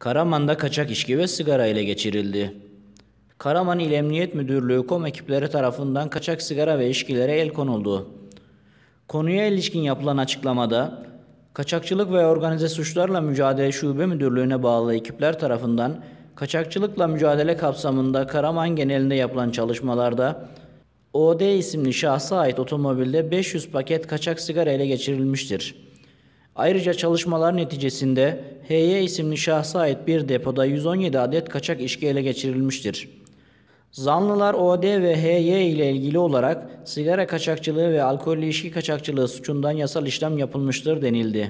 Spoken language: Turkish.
Karaman'da kaçak içki ve sigara ile geçirildi. Karaman İl Emniyet Müdürlüğü KOM ekipleri tarafından kaçak sigara ve içkilere el konuldu. Konuya ilişkin yapılan açıklamada, Kaçakçılık ve Organize Suçlarla Mücadele Şube Müdürlüğü'ne bağlı ekipler tarafından kaçakçılıkla mücadele kapsamında Karaman genelinde yapılan çalışmalarda OD isimli şahsa ait otomobilde 500 paket kaçak sigara ele geçirilmiştir. Ayrıca çalışmalar neticesinde HY isimli şahsa ait bir depoda 117 adet kaçak içki ele geçirilmiştir. Zanlılar OD ve HY ile ilgili olarak sigara kaçakçılığı ve alkollü içki kaçakçılığı suçundan yasal işlem yapılmıştır denildi.